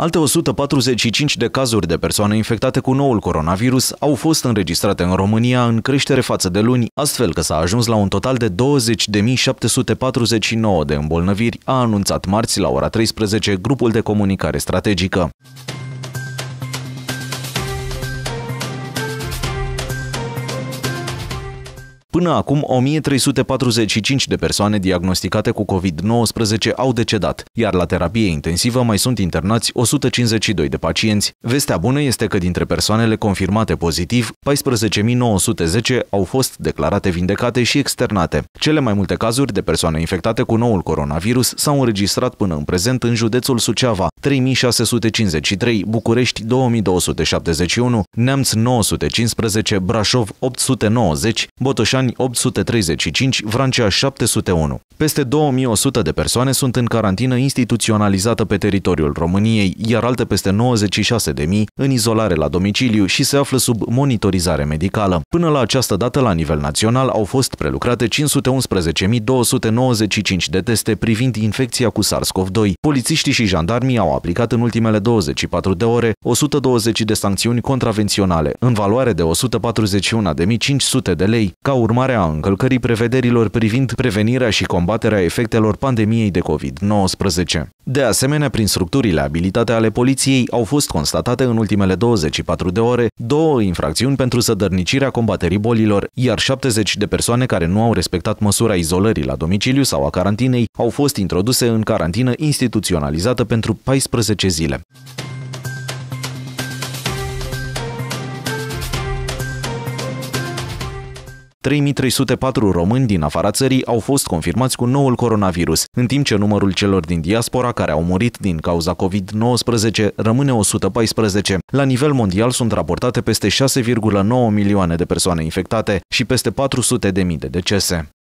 Alte 145 de cazuri de persoane infectate cu noul coronavirus au fost înregistrate în România în creștere față de luni, astfel că s-a ajuns la un total de 20.749 de îmbolnăviri, a anunțat marți la ora 13 grupul de comunicare strategică. Până acum, 1345 de persoane diagnosticate cu COVID-19 au decedat, iar la terapie intensivă mai sunt internați 152 de pacienți. Vestea bună este că dintre persoanele confirmate pozitiv, 14.910 au fost declarate vindecate și externate. Cele mai multe cazuri de persoane infectate cu noul coronavirus s-au înregistrat până în prezent în județul Suceava, 3653, București 2271, Neamț 915, Brașov 890, Botoșani Botoșani 835, Vrancea 701. Peste 2100 de persoane sunt în carantină instituționalizată pe teritoriul României, iar alte peste 96.000 în izolare la domiciliu și se află sub monitorizare medicală. Până la această dată, la nivel național, au fost prelucrate 511.295 de teste privind infecția cu SARS-CoV-2. Polițiștii și jandarmii au aplicat în ultimele 24 de ore 120 de sancțiuni contravenționale, în valoare de 141.500 de lei, ca urmă urmare a încălcării prevederilor privind prevenirea și combaterea efectelor pandemiei de COVID-19. De asemenea, prin structurile abilitate ale poliției au fost constatate în ultimele 24 de ore două infracțiuni pentru sădărnicirea combaterii bolilor, iar 70 de persoane care nu au respectat măsura izolării la domiciliu sau a carantinei au fost introduse în carantină instituționalizată pentru 14 zile. 3304 români din afara țării au fost confirmați cu noul coronavirus, în timp ce numărul celor din diaspora care au murit din cauza COVID-19 rămâne 114. La nivel mondial sunt raportate peste 6,9 milioane de persoane infectate și peste 400 de mii de decese.